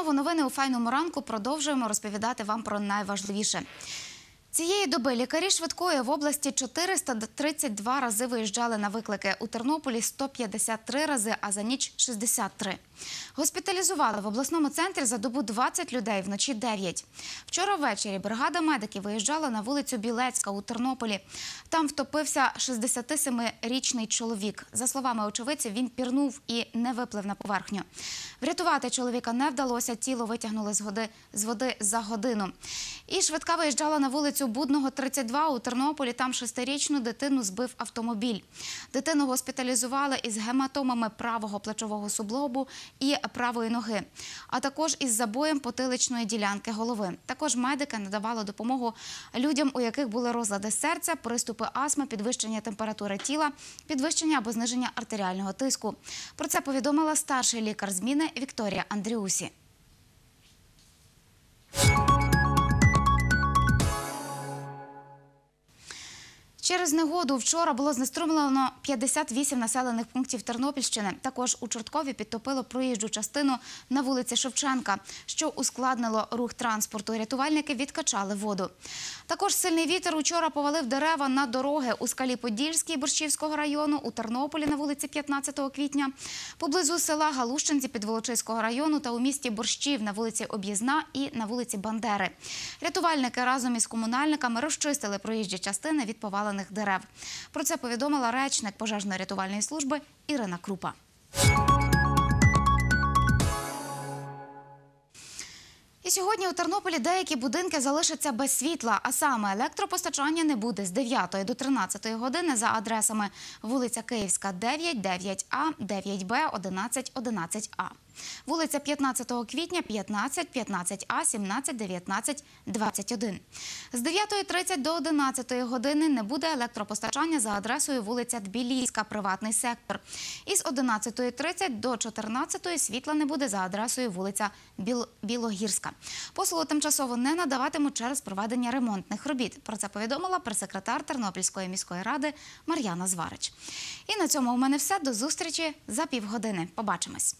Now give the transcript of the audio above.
знову новини у файному ранку. Продовжуємо розповідати вам про найважливіше. Цієї доби лікарі швидкої в області 432 рази виїжджали на виклики. У Тернополі 153 рази, а за ніч 63. Госпіталізували в обласному центрі за добу 20 людей, вночі 9. Вчора ввечері бригада медиків виїжджала на вулицю Білецька у Тернополі. Там втопився 67-річний чоловік. За словами очевидців, він пірнув і не виплив на поверхню. Врятувати чоловіка не вдалося. Тіло витягнули з води за годину. І швидка виїжджала на вулицю вулицю Будного, 32 у Тернополі. Там шестирічну дитину збив автомобіль. Дитину госпіталізували із гематомами правого плечового суглобу і правої ноги, а також із забоєм потиличної ділянки голови. Також медики надавали допомогу людям, у яких були розлади серця, приступи астми, підвищення температури тіла, підвищення або зниження артеріального тиску. Про це повідомила старший лікар зміни Вікторія Андріусі. Через негоду вчора було знеструмлено 58 населених пунктів Тернопільщини. Також у Чорткові підтопило проїжджу частину на вулиці Шевченка, що ускладнило рух транспорту. Рятувальники відкачали воду. Також сильний вітер учора повалив дерева на дороги у скалі Подільській Борщівського району, у Тернополі на вулиці 15 квітня, поблизу села Галущинці Підволочиського району та у місті Борщів на вулиці Об'їзна і на вулиці Бандери. Рятувальники разом із комунальниками розчистили проїжджі частини від повалених повалених дерев. Про це повідомила речник пожежно-рятувальної служби Ірина Крупа. І сьогодні у Тернополі деякі будинки залишаться без світла, а саме електропостачання не буде з 9 до 13 години за адресами вулиця Київська, 9, 9А, 9Б, 11, 11А. Вулиця 15 квітня 15, 15А, 17, 19, 21. З 9.30 до 11 години не буде електропостачання за адресою вулиця Тбілійська, приватний сектор. Із 11.30 до 14 світла не буде за адресою вулиця Біл... Білогірська. Послугу тимчасово не надаватимуть через проведення ремонтних робіт. Про це повідомила прес-секретар Тернопільської міської ради Мар'яна Зварич. І на цьому у мене все. До зустрічі за півгодини. Побачимось.